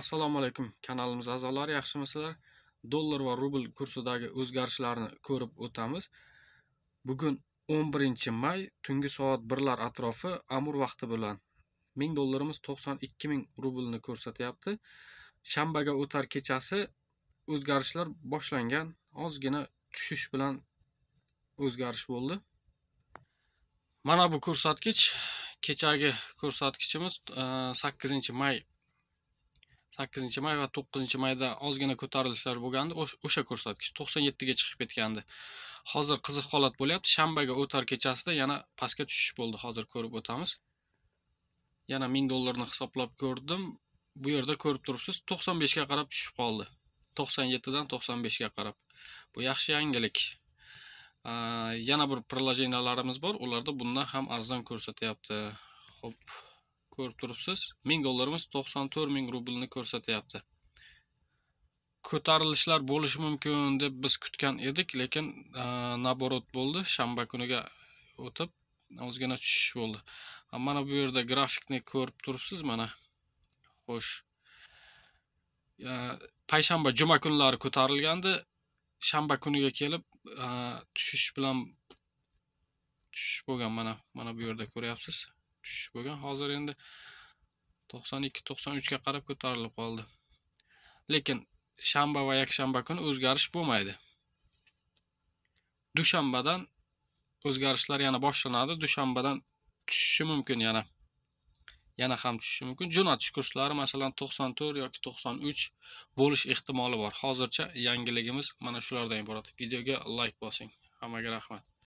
assalomu alaykum kanalimiz a'zolari yaxshimisizlar dollar va rubl kursidagi o'zgarishlarni ko'rib o'tamiz bugun 11 may tungi soat 1lar atrofi amur vaqti bilan 1000 dollarimiz 92 ming rublni ko'rsatyapti shanbaga o'tar kechasi o'zgarishlar boshlangan ozgina tushish bilan o'zgarish bo'ldi mana bu ko'rsatkich kechagi ko'rsatkichimiz 8 may sakkizinchi may va to'qqizinchi mayda ozgina ko'tarilishlar bo'lgandi o'sha ko'rsatkich to'qson yettiga chiqib ketgandi hozir qiziq holat bo'lyapti shanbaga o'tar kechasida yana pastga tushish bo'ldi hozir ko'rib o'tamiz yana ming dollarni hisoblab ko'rdim bu yerda ko'rib turibsiz to'qson beshga qarab tushib qoldi to'qson yettidan to'qson beshga qarab bu yaxshi yangilik yana bir приложенияларimiz bor ularda bundan ham arzon ko'rsatyapti ho'p ko'rib turibsiz ming dollarimiz to'qson to'rt ming rublni ko'rsatyapti ko'tarilishlar bo'lishi mumkin deb biz kutgan edik lekin e, наоборот bo'ldi shanba kuniga o'tib o'zgina tushish bo'ldi mana bu yerda grafikni ko'rib turibsiz mana xo'sh e, payshanba juma kunlari ko'tarilgandi shanba kuniga kelib e, tushish bilan tushish bo'lgan mana mana bu yerda ko'ryapsiz tushish bo'lgan hozir endi to'qson ikki to'qson uchga qarab ko'tarilib qoldi lekin shanba va yakshanba kuni o'zgarish bo'lmaydi dushanbadan o'zgarishlar yana boshlanadi dushanbadan tushishi mumkin yana yana ham tushishi mumkin jo'natish kurslari masalan to'qson to'rt yoki to'qson uch bo'lish ehtimoli bor hozircha yangiligimiz mana shulardan iborat videoga layk bosing hammaga rahmat